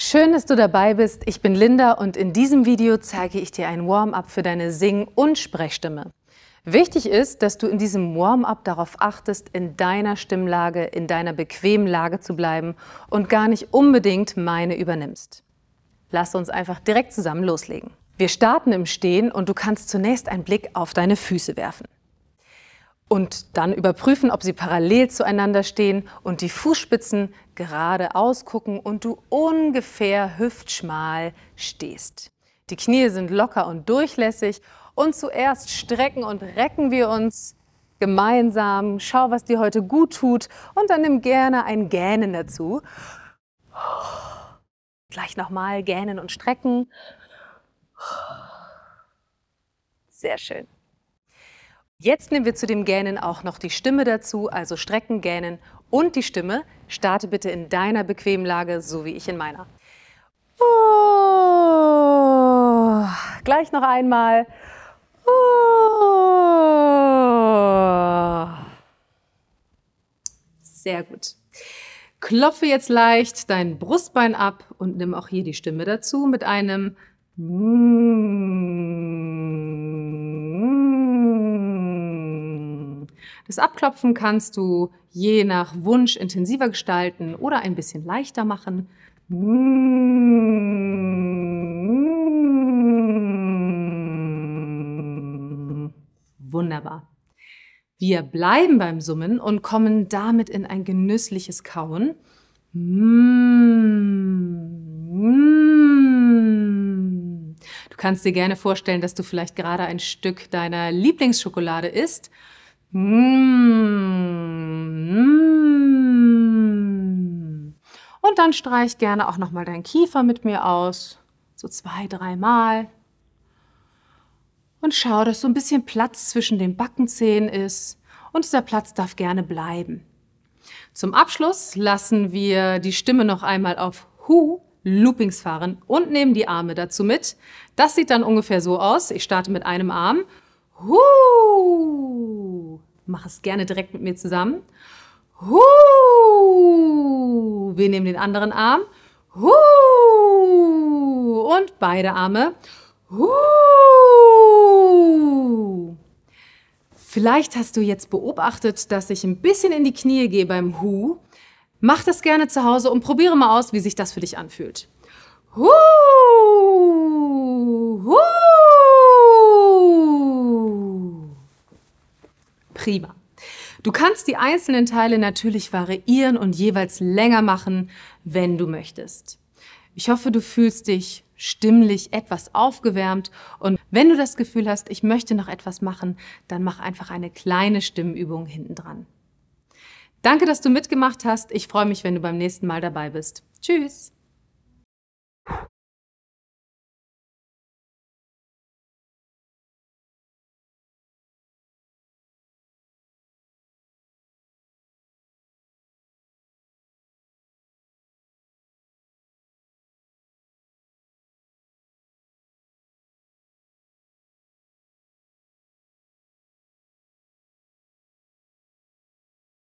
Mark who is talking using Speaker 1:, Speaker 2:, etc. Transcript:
Speaker 1: Schön, dass du dabei bist. Ich bin Linda und in diesem Video zeige ich dir ein Warm-up für deine Sing- und Sprechstimme. Wichtig ist, dass du in diesem Warm-up darauf achtest, in deiner Stimmlage, in deiner bequemen Lage zu bleiben und gar nicht unbedingt meine übernimmst. Lass uns einfach direkt zusammen loslegen. Wir starten im Stehen und du kannst zunächst einen Blick auf deine Füße werfen und dann überprüfen, ob sie parallel zueinander stehen und die Fußspitzen geradeaus gucken und du ungefähr hüftschmal stehst. Die Knie sind locker und durchlässig und zuerst strecken und recken wir uns gemeinsam. Schau, was dir heute gut tut und dann nimm gerne ein Gähnen dazu. Gleich nochmal gähnen und strecken. Sehr schön. Jetzt nehmen wir zu dem Gähnen auch noch die Stimme dazu, also Strecken, Gähnen und die Stimme. Starte bitte in deiner bequemen Lage, so wie ich in meiner. Oh. Gleich noch einmal. Oh. Sehr gut. Klopfe jetzt leicht dein Brustbein ab und nimm auch hier die Stimme dazu mit einem. Mm. Das Abklopfen kannst du je nach Wunsch intensiver gestalten oder ein bisschen leichter machen. Wunderbar. Wir bleiben beim Summen und kommen damit in ein genüssliches Kauen. Du kannst dir gerne vorstellen, dass du vielleicht gerade ein Stück deiner Lieblingsschokolade isst Mm-hmm. Und dann streich gerne auch nochmal deinen Kiefer mit mir aus. So zwei, dreimal. Und schau, dass so ein bisschen Platz zwischen den Backenzähnen ist. Und dieser Platz darf gerne bleiben. Zum Abschluss lassen wir die Stimme noch einmal auf Hu Loopings fahren und nehmen die Arme dazu mit. Das sieht dann ungefähr so aus. Ich starte mit einem Arm. Hu! mach es gerne direkt mit mir zusammen. Huh, wir nehmen den anderen Arm. Huh, und beide Arme. Huh. Vielleicht hast du jetzt beobachtet, dass ich ein bisschen in die Knie gehe beim Hu. Mach das gerne zu Hause und probiere mal aus, wie sich das für dich anfühlt. Huh, huh prima. Du kannst die einzelnen Teile natürlich variieren und jeweils länger machen, wenn du möchtest. Ich hoffe, du fühlst dich stimmlich etwas aufgewärmt und wenn du das Gefühl hast, ich möchte noch etwas machen, dann mach einfach eine kleine Stimmübung hinten dran. Danke, dass du mitgemacht hast. Ich freue mich, wenn du beim nächsten Mal dabei bist. Tschüss!